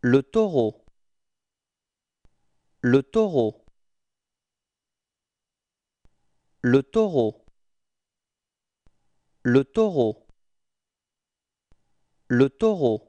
Le taureau. Le taureau. Le taureau. Le taureau. Le taureau.